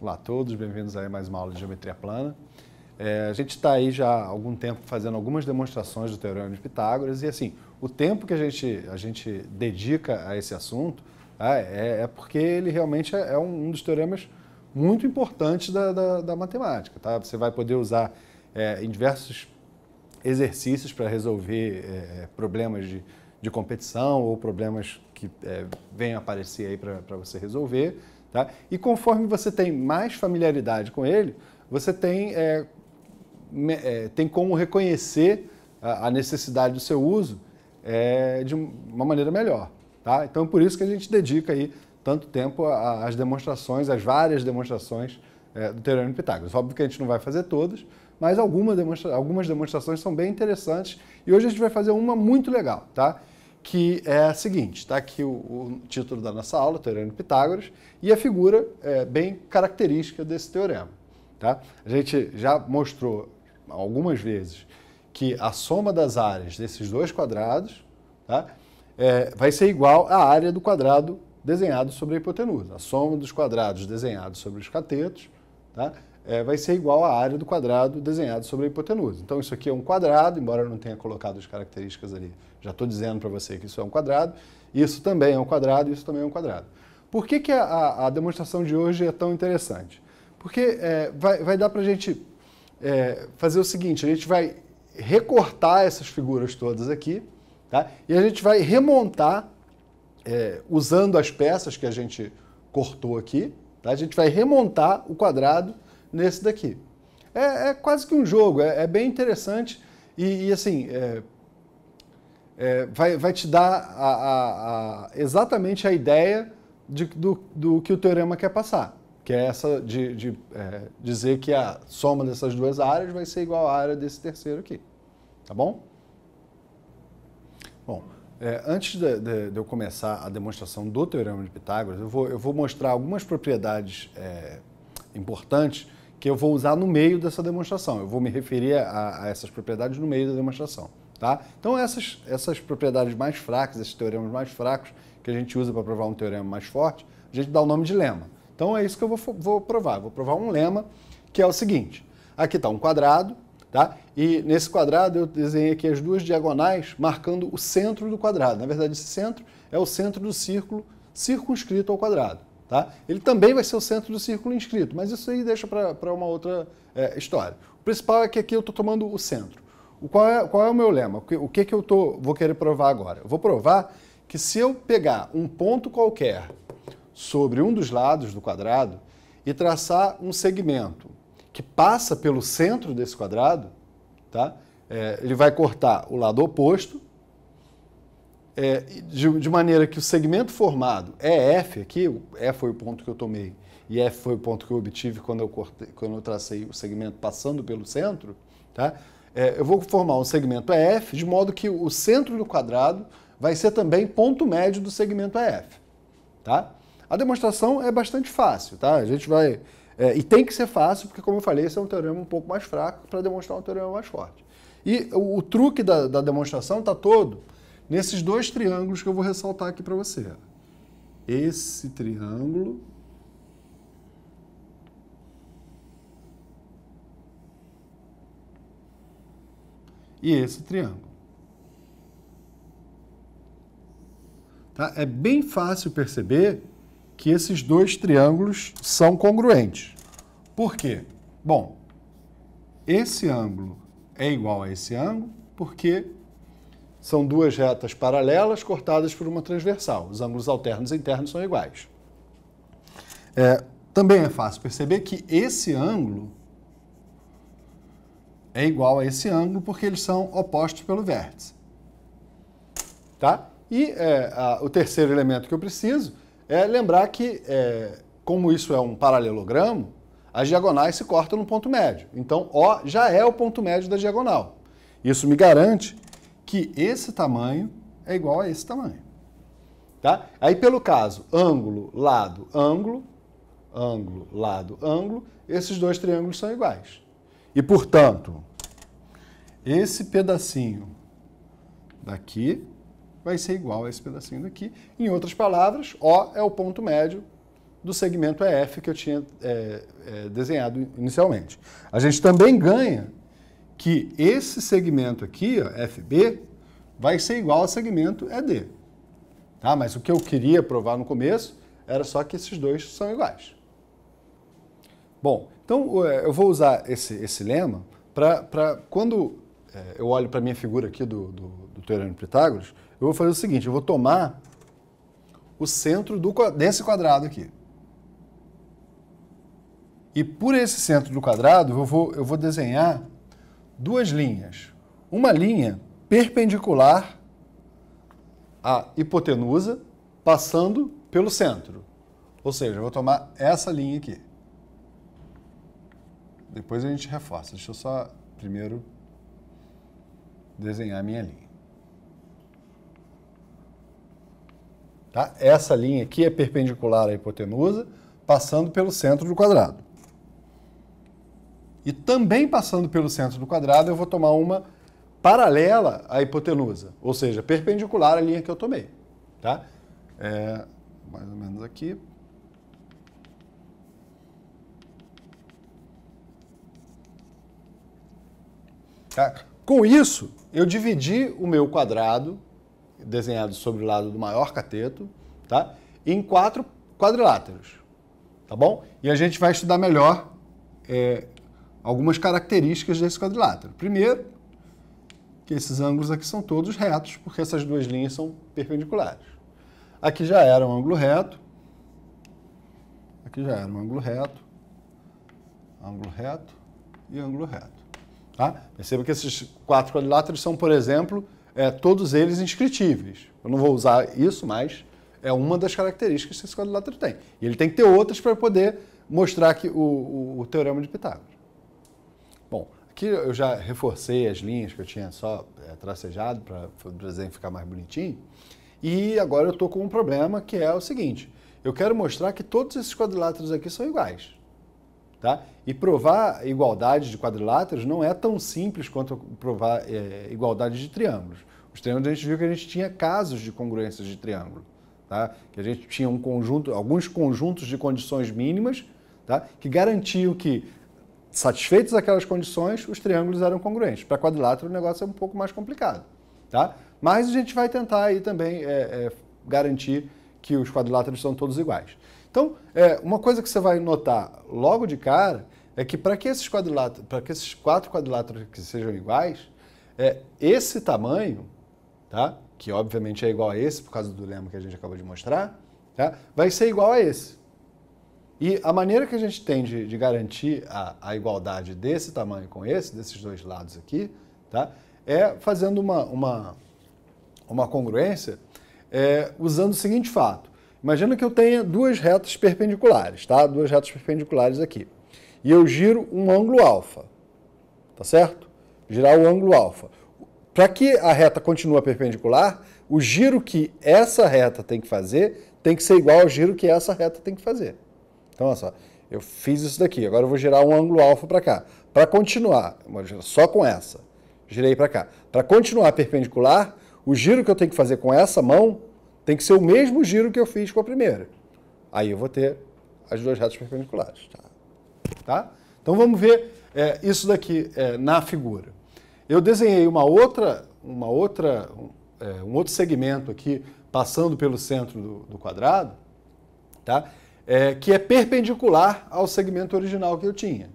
Olá a todos, bem-vindos a mais uma aula de geometria plana. É, a gente está aí já há algum tempo fazendo algumas demonstrações do Teorema de Pitágoras e assim, o tempo que a gente, a gente dedica a esse assunto ah, é, é porque ele realmente é, é um, dos teoremas muito importantes da, da, da matemática. Tá? Você vai poder usar é, em diversos exercícios para resolver é, é, problemas de, de competição ou problemas que é, venham aparecer aí para você resolver. Tá? E conforme você tem mais familiaridade com ele, você tem, é, é, tem como reconhecer a, a, necessidade do seu uso é, de uma maneira melhor. Tá? Então, por isso que a gente dedica aí tanto tempo às demonstrações, às várias demonstrações é, do Teorema de Pitágoras. Óbvio que a gente não vai fazer todas, mas alguma demonstra algumas demonstrações são bem interessantes e hoje a gente vai fazer uma muito legal. Tá? que é a seguinte, está aqui o, o, título da nossa aula, Teorema de Pitágoras, e a figura é, bem característica desse teorema. Tá? A gente já mostrou algumas vezes que a soma das áreas desses dois quadrados tá, é, vai ser igual à área do quadrado desenhado sobre a hipotenusa. A soma dos quadrados desenhados sobre os catetos tá, é, vai ser igual à área do quadrado desenhado sobre a hipotenusa. Então, isso aqui é um quadrado, embora eu não tenha colocado as características ali. Já estou dizendo para você que isso é um quadrado, isso também é um quadrado, isso também é um quadrado. Por que, que a, a demonstração de hoje é tão interessante? Porque é, vai, vai, dar para a gente é, fazer o seguinte, a gente vai recortar essas figuras todas aqui, tá? e a gente vai remontar é, usando as peças que a gente cortou aqui, tá? a gente vai remontar o quadrado nesse daqui. É, é quase que um jogo, é, é bem interessante e, e assim, é, é, vai, vai te dar a, a, a, exatamente a ideia de, do, do que o teorema quer passar, que é essa de, de é, dizer que a soma dessas duas áreas vai ser igual à área desse terceiro aqui. Tá bom? Bom, é, antes de, de, de, eu começar a demonstração do Teorema de Pitágoras, eu vou, eu vou mostrar algumas propriedades é, importantes que eu vou usar no meio dessa demonstração. Eu vou me referir a, a essas propriedades no meio da demonstração. Tá? Então, essas, essas propriedades mais fracas, esses teoremas mais fracos que a gente usa para provar um teorema mais forte, a gente dá o nome de lema. Então, é isso que eu vou, vou provar. vou provar um lema que é o seguinte. Aqui está um quadrado, tá? e nesse quadrado eu desenhei aqui as duas diagonais marcando o centro do quadrado. Na verdade, esse centro é o centro do círculo circunscrito ao quadrado. Tá? Ele também vai ser o centro do círculo inscrito, mas isso aí deixa para uma outra é, história. O principal é que aqui eu estou tomando o centro. O, qual, é, qual é o meu lema? O que, que, que eu tô, vou querer provar agora? Eu vou provar que se eu pegar um ponto qualquer sobre um dos lados do quadrado e traçar um segmento que passa pelo centro desse quadrado, tá? É, ele vai cortar o lado oposto é, de, de, maneira que o segmento formado EF é aqui, E foi o ponto que eu tomei e F foi o ponto que eu obtive quando eu, cortei, quando eu tracei o segmento passando pelo centro, tá? É, eu vou formar um segmento EF de modo que o centro do quadrado vai ser também ponto médio do segmento EF, tá? A demonstração é bastante fácil, tá? A gente vai... É, e tem que ser fácil, porque, como eu falei, esse é um teorema um pouco mais fraco para demonstrar um teorema mais forte. E o, o truque da, da demonstração está todo nesses dois triângulos que eu vou ressaltar aqui para você. Esse triângulo e esse triângulo. Tá? É bem fácil perceber que esses dois triângulos são congruentes. Por quê? Bom, esse ângulo é igual a esse ângulo porque são duas retas paralelas cortadas por uma transversal. Os ângulos alternos internos são iguais. É, também é fácil perceber que esse ângulo é igual a esse ângulo porque eles são opostos pelo vértice. Tá? E é, a, o terceiro elemento que eu preciso é lembrar que, é, como isso é um paralelogramo, as diagonais se cortam no ponto médio. Então, O já é o ponto médio da diagonal. Isso me garante que esse tamanho é igual a esse tamanho. Tá? Aí, pelo caso, ângulo, lado, ângulo, ângulo, lado, ângulo, esses dois triângulos são iguais. E, portanto, esse pedacinho daqui vai ser igual a esse pedacinho daqui. Em outras palavras, O é o ponto médio do segmento EF que eu tinha é, é, desenhado inicialmente. A gente também ganha que esse segmento aqui, ó, FB, vai ser igual ao segmento ED. Tá? Mas o que eu queria provar no começo era só que esses dois são iguais. Bom, então é, eu vou usar esse, esse lema para quando é, eu olho para a minha figura aqui do, do, do Teorema de Pitágoras, eu vou fazer o seguinte, eu vou tomar o centro do, desse quadrado aqui. E por esse centro do quadrado, eu vou, eu vou desenhar duas linhas. Uma linha perpendicular à hipotenusa, passando pelo centro. Ou seja, eu vou tomar essa linha aqui. Depois a gente reforça. Deixa eu só primeiro desenhar a minha linha. Tá? Essa linha aqui é perpendicular à hipotenusa, passando pelo centro do quadrado. E também passando pelo centro do quadrado, eu vou tomar uma paralela à hipotenusa, ou seja, perpendicular à linha que eu tomei. Tá? É, mais ou menos aqui. Tá? Com isso, eu dividi o meu quadrado, desenhado sobre o lado do maior cateto, tá? em quatro quadriláteros. Tá bom? E a gente vai estudar melhor é, algumas características desse quadrilátero. Primeiro, que esses ângulos aqui são todos retos, porque essas duas linhas são perpendiculares. Aqui já era um ângulo reto, aqui já era um ângulo reto, ângulo reto e ângulo reto. Tá? Perceba que esses quatro quadriláteros são, por exemplo, é, todos eles inscritíveis. Eu não vou usar isso, mas é uma das características que esse quadrilátero tem. E ele tem que ter outras para poder mostrar que o, o, o teorema de Pitágoras. Aqui eu já reforcei as linhas que eu tinha só é, tracejado para o desenho ficar mais bonitinho. E agora eu estou com um problema que é o seguinte. Eu quero mostrar que todos esses quadriláteros aqui são iguais. Tá? E provar igualdade de quadriláteros não é tão simples quanto provar é, igualdade de triângulos. Os triângulos a gente viu que a gente tinha casos de congruências de triângulo. Tá? Que a gente tinha um conjunto, alguns conjuntos de condições mínimas tá? que garantiam que satisfeitos aquelas condições, os triângulos eram congruentes. Para quadrilátero o negócio é um pouco mais complicado, tá? Mas a gente vai tentar aí também é, é, garantir que os quadriláteros são todos iguais. Então, é, uma coisa que você vai notar logo de cara é que para que esses para que esses quatro quadriláteros que sejam iguais, é, esse tamanho, tá? Que obviamente é igual a esse por causa do lema que a gente acabou de mostrar, tá? Vai ser igual a esse. E a maneira que a gente tem de, de garantir a, a, igualdade desse tamanho com esse, desses dois lados aqui, tá? é fazendo uma, uma, uma congruência é, usando o seguinte fato. Imagina que eu tenha duas retas perpendiculares, tá? duas retas perpendiculares aqui. E eu giro um ângulo alfa, tá certo? Girar o ângulo alfa. Para que a reta continue perpendicular, o giro que essa reta tem que fazer tem que ser igual ao giro que essa reta tem que fazer. Então, olha só, eu fiz isso daqui, agora eu vou gerar um ângulo alfa para cá. Para continuar, só com essa, girei para cá. Para continuar perpendicular, o giro que eu tenho que fazer com essa mão tem que ser o mesmo giro que eu fiz com a primeira. Aí eu vou ter as duas retas perpendiculares. Tá? tá? Então vamos ver é, isso daqui é, na figura. Eu desenhei uma outra, uma outra, um, é, um outro segmento aqui, passando pelo centro do, do quadrado, tá? é, que é perpendicular ao segmento original que eu tinha.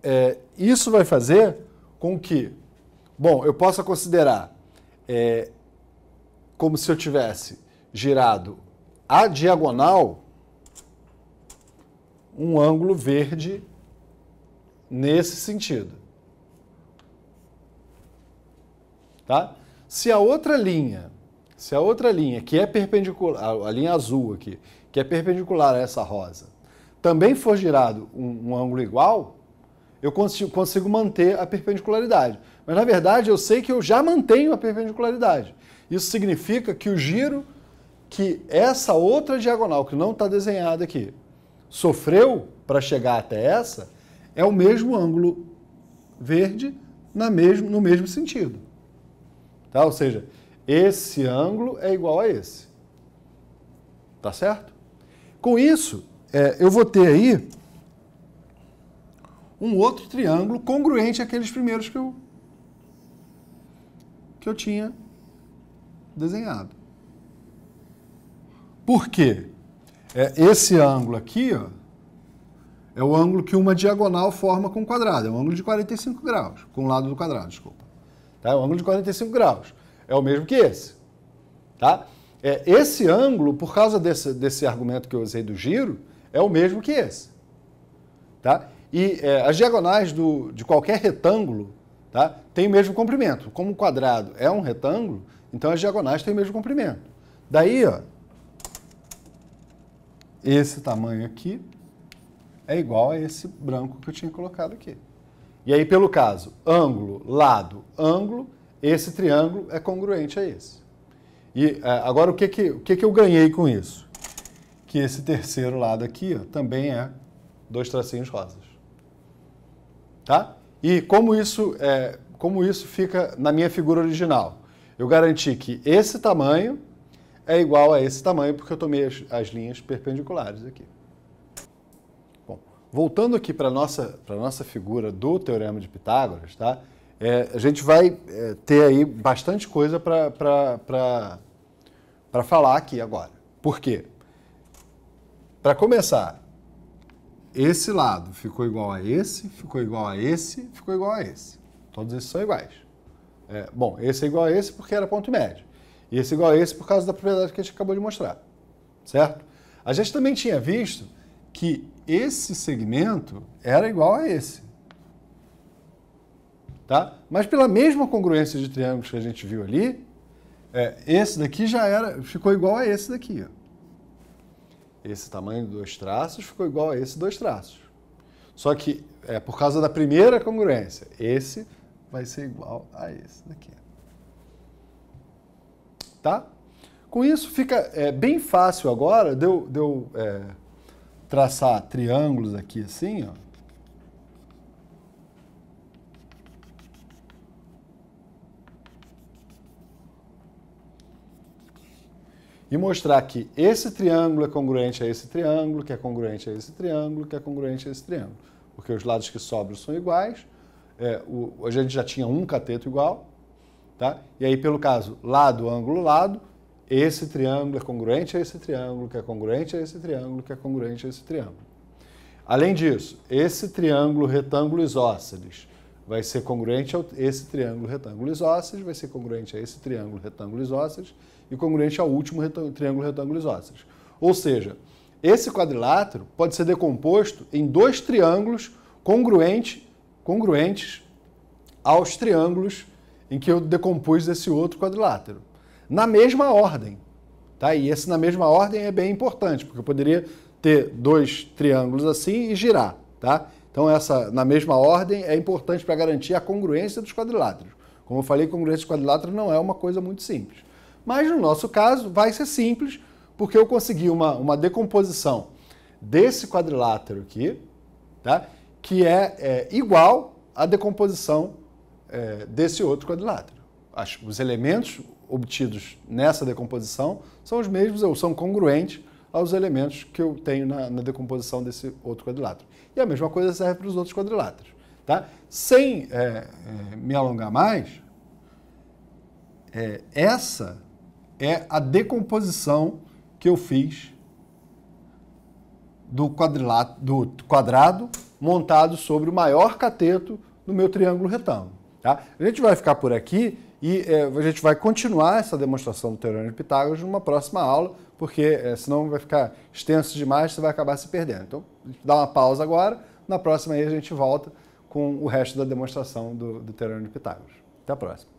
É, isso vai fazer com que, bom, eu possa considerar é, como se eu tivesse girado a diagonal um ângulo verde nesse sentido. Tá? Se a outra linha se a é outra linha, que é perpendicular, a linha azul aqui, que é perpendicular a essa rosa, também for girado um, um ângulo igual, eu consigo, consigo manter a perpendicularidade. Mas, na verdade, eu sei que eu já mantenho a perpendicularidade. Isso significa que o giro que essa outra diagonal, que não está desenhada aqui, sofreu para chegar até essa, é o mesmo ângulo verde na mesmo, no mesmo sentido. Tá? Ou seja, esse ângulo é igual a esse. Tá certo? Com isso, é, eu vou ter aí um outro triângulo congruente àqueles primeiros que eu, que eu tinha desenhado. Por quê? É, esse ângulo aqui ó, é o ângulo que uma diagonal forma com o quadrado. É um ângulo de 45 graus, com o lado do quadrado, desculpa. Tá? É um ângulo de 45 graus é o mesmo que esse. Tá? É, esse ângulo, por causa desse, desse argumento que eu usei do giro, é o mesmo que esse. Tá? E é, as diagonais do, de qualquer retângulo tá, têm o mesmo comprimento. Como o quadrado é um retângulo, então as diagonais têm o mesmo comprimento. Daí, ó, esse tamanho aqui é igual a esse branco que eu tinha colocado aqui. E aí, pelo caso, ângulo, lado, ângulo, esse triângulo é congruente a esse. E é, agora o que que, o que que eu ganhei com isso? Que esse terceiro lado aqui ó, também é dois tracinhos rosas. Tá? E como isso, é, como isso fica na minha figura original? Eu garanti que esse tamanho é igual a esse tamanho porque eu tomei as, as linhas perpendiculares aqui. Bom, voltando aqui para a nossa, nossa figura do Teorema de Pitágoras, tá? É, a gente vai é, ter aí bastante coisa para falar aqui agora. Por quê? Para começar, esse lado ficou igual a esse, ficou igual a esse, ficou igual a esse. Todos esses são iguais. É, bom, esse é igual a esse porque era ponto médio. E esse é igual a esse por causa da propriedade que a gente acabou de mostrar. Certo? A gente também tinha visto que esse segmento era igual a esse. Tá? Mas pela mesma congruência de triângulos que a gente viu ali, é, esse daqui já era, ficou igual a esse daqui. Ó. Esse tamanho de dois traços ficou igual a esse dois traços. Só que é por causa da primeira congruência. Esse vai ser igual a esse daqui. Tá? Com isso fica é, bem fácil agora de eu, de eu é, traçar triângulos aqui assim, ó. e mostrar que esse triângulo é congruente a esse triângulo, que é congruente a esse triângulo, que é congruente a esse triângulo. Porque os lados que sobram são iguais, é, o, a gente já tinha um cateto igual, tá? e aí, pelo caso, lado, ângulo, lado, esse triângulo é congruente a esse triângulo, que é congruente a esse triângulo, que é congruente a esse triângulo. Além disso, esse triângulo retângulo isósceles vai ser congruente a esse triângulo retângulo isósceles, vai ser congruente a esse triângulo retângulo isósceles, e congruente ao último triângulo retângulo isósceles. Ou seja, esse quadrilátero pode ser decomposto em dois triângulos congruente, congruentes aos triângulos em que eu decompus esse outro quadrilátero. Na mesma ordem. Tá? E esse na mesma ordem é bem importante, porque eu poderia ter dois triângulos assim e girar. Tá? Então, essa na mesma ordem é importante para garantir a congruência dos quadriláteros. Como eu falei, congruência dos quadriláteros não é uma coisa muito simples. Mas no nosso caso vai ser simples, porque eu consegui uma, uma decomposição desse quadrilátero aqui, tá? que é, é igual à decomposição é, desse outro quadrilátero. As, os elementos obtidos nessa decomposição são os mesmos, ou são congruentes aos elementos que eu tenho na, na decomposição desse outro quadrilátero. E a mesma coisa serve para os outros quadriláteros. Tá? Sem é, é me alongar mais, é, essa é a decomposição que eu fiz do, do quadrado montado sobre o maior cateto do meu triângulo retângulo. Tá? A gente vai ficar por aqui e é, a gente vai continuar essa demonstração do Teorema de Pitágoras numa próxima aula, porque é, senão vai ficar extenso demais, você vai acabar se perdendo. Então, dá uma pausa agora, na próxima aí a gente volta com o resto da demonstração do, do Teorema de Pitágoras. Até a próxima.